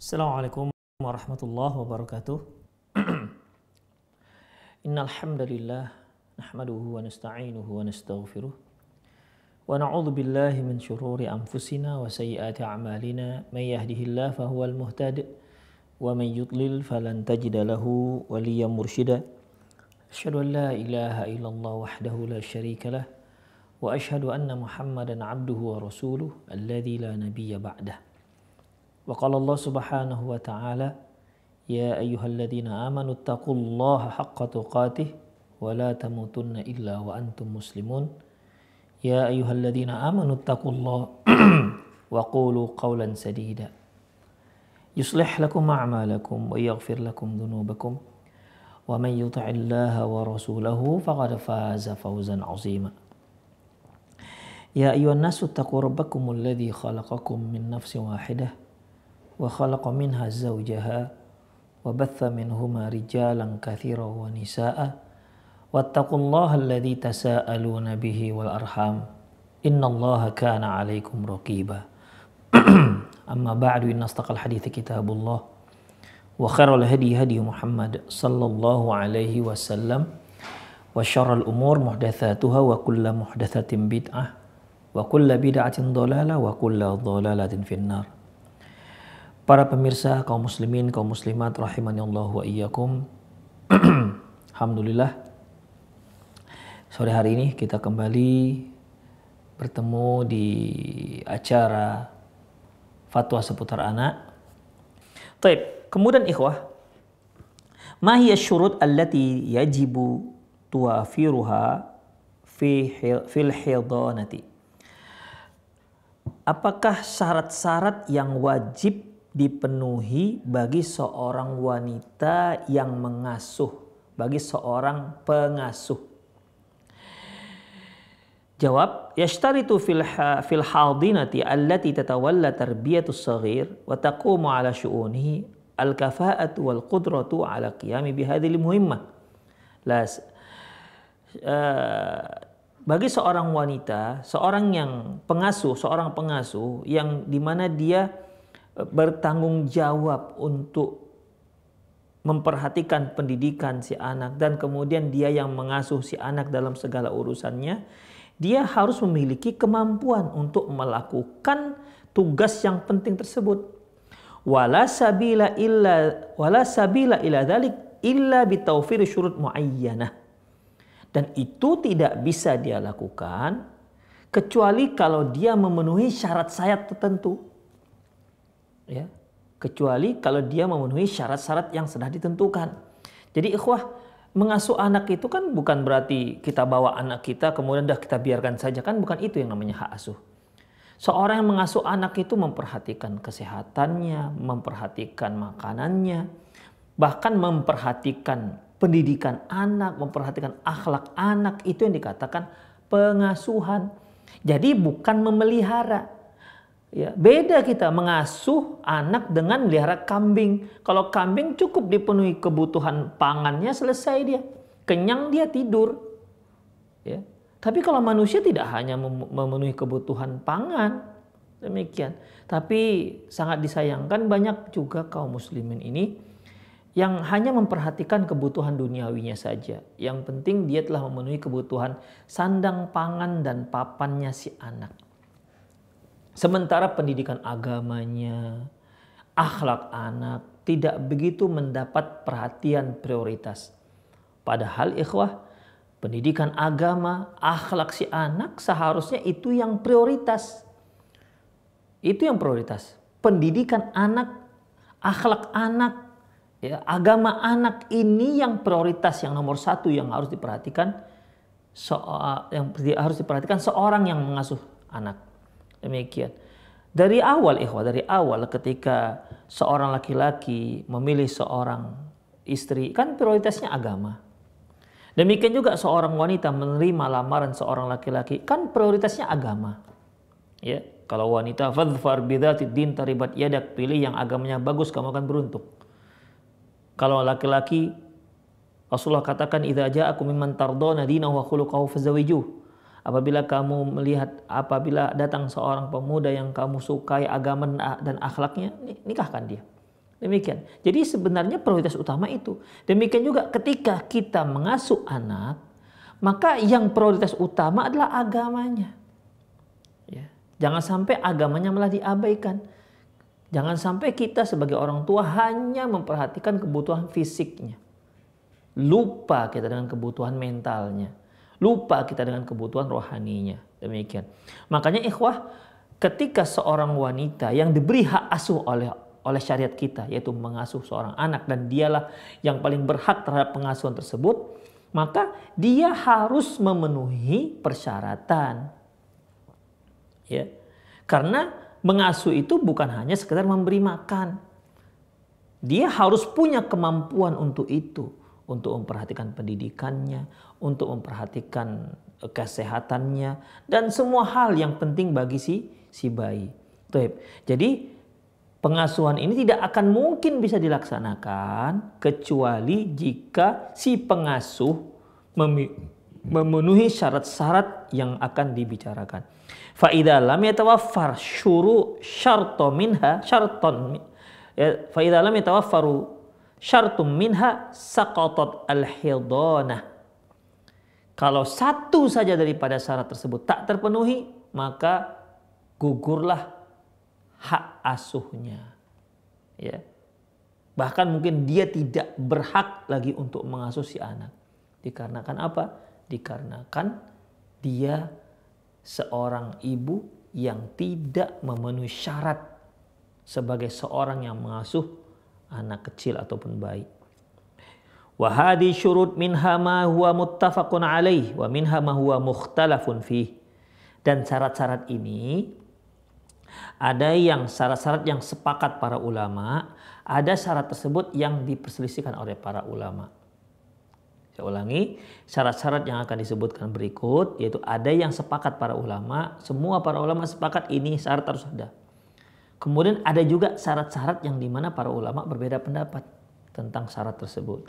السلام عليكم ورحمة الله وبركاته إن الحمد لله نحمده ونستعينه ونستغفره ونعوذ بالله من شرور أنفسنا وسيئات أعمالنا من يهده الله فهو المهتد ومن يضلل فلن تجد له وليا مرشدا أشهد أن لا إله إلا الله وحده لا شريك له وأشهد أن محمدا عبده ورسوله الذي لا نبي بعده وقال الله سبحانه وتعالى يا أيها الذين آمنوا اتقوا الله حق تقاته ولا تموتن إلا وأنتم مسلمون يا أيها الذين آمنوا اتقوا الله وقولوا قولا سديدا يصلح لكم أعمالكم ويغفر لكم ذنوبكم ومن يطع الله ورسوله فقد فاز فوزا عظيما يا أيها الناس اتقوا ربكم الذي خلقكم من نفس واحدة وخلق منها زوجها وبث منهما رجالا كثيرا ونساء واتقوا الله الذي تساءلون به والأرحام إن الله كان عليكم رقيبا أما بعد إن أصدق الحديث كتاب الله وخير الهدي هدي محمد صلى الله عليه وسلم وشر الأمور محدثاتها وكل محدثة بدعة وكل بدعة ضلالة وكل ضلالة في النار Para pemirsa kaum muslimin, kaum muslimat ya Allah wa iyyakum. Alhamdulillah. Sore hari ini kita kembali bertemu di acara fatwa seputar anak. Baik, Kemudian ikhwah, ma hiya syurut allati yajibu tuafiruha fi fil hidanati. Apakah syarat-syarat yang wajib dipenuhi bagi seorang wanita yang mengasuh, bagi seorang pengasuh. Jawab, yashtaritu fil fil hadinati allati tatawalla tarbiyatus saghir wa taqumu ala syu'unihi al kafa'atu wal qudratu ala qiyami bihadhil muhimmah. Las eh, bagi seorang wanita, seorang yang pengasuh, seorang pengasuh yang dimana dia bertanggung jawab untuk memperhatikan pendidikan si anak dan kemudian dia yang mengasuh si anak dalam segala urusannya, dia harus memiliki kemampuan untuk melakukan tugas yang penting tersebut. Wala sabila illa wala sabila ila illa bitawfir syurut muayyanah. Dan itu tidak bisa dia lakukan kecuali kalau dia memenuhi syarat-syarat tertentu ya kecuali kalau dia memenuhi syarat-syarat yang sudah ditentukan. Jadi ikhwah, mengasuh anak itu kan bukan berarti kita bawa anak kita kemudian dah kita biarkan saja kan bukan itu yang namanya hak asuh. Seorang yang mengasuh anak itu memperhatikan kesehatannya, memperhatikan makanannya, bahkan memperhatikan pendidikan anak, memperhatikan akhlak anak itu yang dikatakan pengasuhan. Jadi bukan memelihara. Ya, beda kita mengasuh anak dengan melihara kambing. Kalau kambing cukup dipenuhi kebutuhan pangannya selesai dia. Kenyang dia tidur. Ya. Tapi kalau manusia tidak hanya memenuhi kebutuhan pangan, demikian. Tapi sangat disayangkan banyak juga kaum muslimin ini yang hanya memperhatikan kebutuhan duniawinya saja. Yang penting dia telah memenuhi kebutuhan sandang pangan dan papannya si anak. Sementara pendidikan agamanya, akhlak anak tidak begitu mendapat perhatian prioritas. Padahal ikhwah, pendidikan agama, akhlak si anak seharusnya itu yang prioritas. Itu yang prioritas. Pendidikan anak, akhlak anak, ya, agama anak ini yang prioritas yang nomor satu yang harus diperhatikan soal yang harus diperhatikan seorang yang mengasuh anak. Demikian. Dari awal ikhwah, dari awal ketika seorang laki-laki memilih seorang istri, kan prioritasnya agama. Demikian juga seorang wanita menerima lamaran seorang laki-laki, kan prioritasnya agama. Ya, kalau wanita fadfar bidati din taribat yadak pilih yang agamanya bagus kamu akan beruntung. Kalau laki-laki Rasulullah katakan idza ja'akum mimman tardona dinahu wa khuluquhu fazawijuh apabila kamu melihat apabila datang seorang pemuda yang kamu sukai agama dan akhlaknya nikahkan dia demikian jadi sebenarnya prioritas utama itu demikian juga ketika kita mengasuh anak maka yang prioritas utama adalah agamanya ya. jangan sampai agamanya malah diabaikan jangan sampai kita sebagai orang tua hanya memperhatikan kebutuhan fisiknya lupa kita dengan kebutuhan mentalnya Lupa kita dengan kebutuhan rohaninya. Demikian. Makanya ikhwah, ketika seorang wanita yang diberi hak asuh oleh oleh syariat kita yaitu mengasuh seorang anak dan dialah yang paling berhak terhadap pengasuhan tersebut, maka dia harus memenuhi persyaratan. Ya. Karena mengasuh itu bukan hanya sekedar memberi makan. Dia harus punya kemampuan untuk itu untuk memperhatikan pendidikannya, untuk memperhatikan e, kesehatannya dan semua hal yang penting bagi si si bayi. Tuh. Jadi pengasuhan ini tidak akan mungkin bisa dilaksanakan kecuali jika si pengasuh memenuhi syarat-syarat yang akan dibicarakan. Faida lam yatawaffar syuru syarto minha syarton ya faida lam yatawaffaru syartum minha saqatat al-hidanah. Kalau satu saja daripada syarat tersebut tak terpenuhi, maka gugurlah hak asuhnya. Ya. Bahkan mungkin dia tidak berhak lagi untuk mengasuh si anak. Dikarenakan apa? Dikarenakan dia seorang ibu yang tidak memenuhi syarat sebagai seorang yang mengasuh anak kecil ataupun bayi. Wa hadhi syurut minha ma huwa muttafaqun alaih wa minha ma huwa mukhtalafun fih. Dan syarat-syarat ini ada yang syarat-syarat yang sepakat para ulama, ada syarat tersebut yang diperselisihkan oleh para ulama. Saya ulangi, syarat-syarat yang akan disebutkan berikut yaitu ada yang sepakat para ulama, semua para ulama sepakat ini syarat harus ada. Kemudian ada juga syarat-syarat yang dimana para ulama berbeda pendapat tentang syarat tersebut.